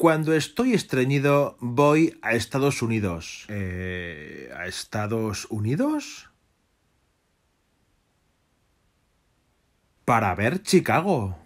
Cuando estoy estreñido, voy a Estados Unidos. Eh, ¿A Estados Unidos? Para ver Chicago.